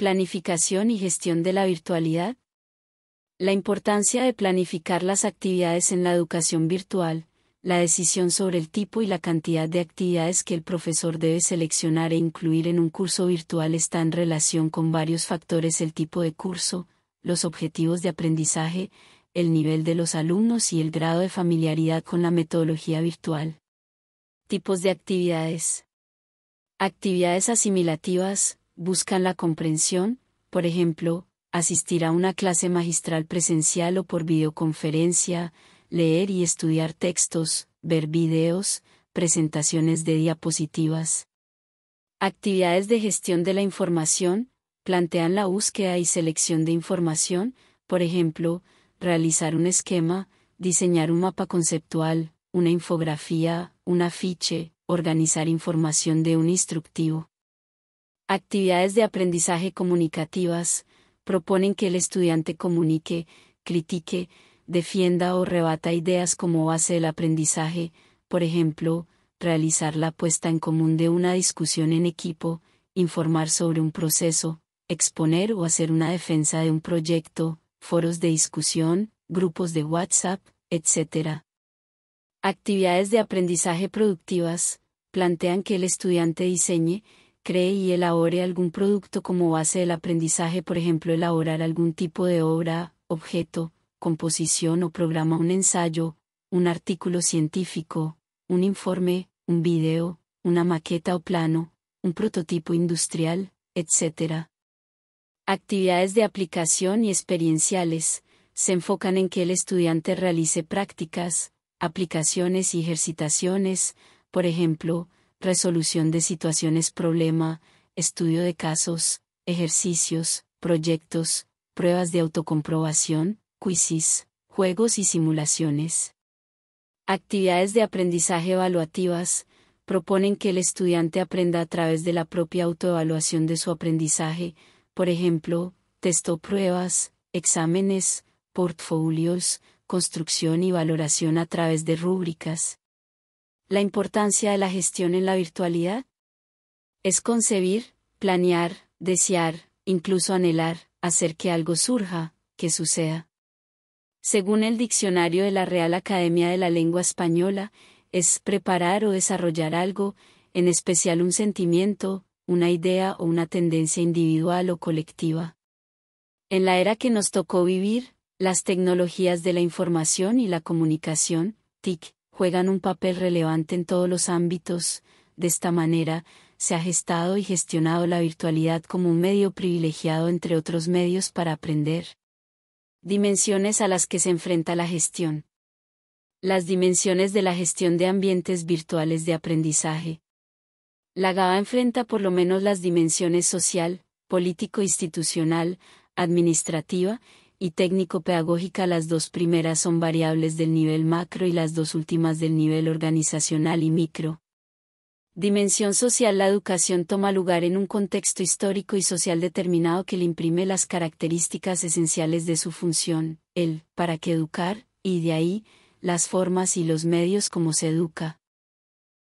Planificación y gestión de la virtualidad. La importancia de planificar las actividades en la educación virtual, la decisión sobre el tipo y la cantidad de actividades que el profesor debe seleccionar e incluir en un curso virtual está en relación con varios factores el tipo de curso, los objetivos de aprendizaje, el nivel de los alumnos y el grado de familiaridad con la metodología virtual. Tipos de actividades. Actividades asimilativas, buscan la comprensión, por ejemplo, asistir a una clase magistral presencial o por videoconferencia, leer y estudiar textos, ver videos, presentaciones de diapositivas. Actividades de gestión de la información, plantean la búsqueda y selección de información, por ejemplo, realizar un esquema, diseñar un mapa conceptual, una infografía, un afiche, organizar información de un instructivo. Actividades de aprendizaje comunicativas proponen que el estudiante comunique, critique, defienda o rebata ideas como base del aprendizaje, por ejemplo, realizar la puesta en común de una discusión en equipo, informar sobre un proceso, exponer o hacer una defensa de un proyecto, foros de discusión, grupos de WhatsApp, etc. Actividades de aprendizaje productivas plantean que el estudiante diseñe, cree y elabore algún producto como base del aprendizaje, por ejemplo, elaborar algún tipo de obra, objeto, composición o programa, un ensayo, un artículo científico, un informe, un video, una maqueta o plano, un prototipo industrial, etc. Actividades de aplicación y experienciales se enfocan en que el estudiante realice prácticas, aplicaciones y ejercitaciones, por ejemplo, resolución de situaciones problema, estudio de casos, ejercicios, proyectos, pruebas de autocomprobación, quizzes, juegos y simulaciones. Actividades de aprendizaje evaluativas proponen que el estudiante aprenda a través de la propia autoevaluación de su aprendizaje, por ejemplo, testo pruebas, exámenes, portfolios, construcción y valoración a través de rúbricas. La importancia de la gestión en la virtualidad es concebir, planear, desear, incluso anhelar, hacer que algo surja, que suceda. Según el diccionario de la Real Academia de la Lengua Española, es preparar o desarrollar algo, en especial un sentimiento, una idea o una tendencia individual o colectiva. En la era que nos tocó vivir, las tecnologías de la información y la comunicación, TIC, juegan un papel relevante en todos los ámbitos, de esta manera, se ha gestado y gestionado la virtualidad como un medio privilegiado entre otros medios para aprender. Dimensiones a las que se enfrenta la gestión. Las dimensiones de la gestión de ambientes virtuales de aprendizaje. La GABA enfrenta por lo menos las dimensiones social, político-institucional, administrativa y técnico-pedagógica las dos primeras son variables del nivel macro y las dos últimas del nivel organizacional y micro. Dimensión social La educación toma lugar en un contexto histórico y social determinado que le imprime las características esenciales de su función, el para qué educar, y de ahí, las formas y los medios como se educa.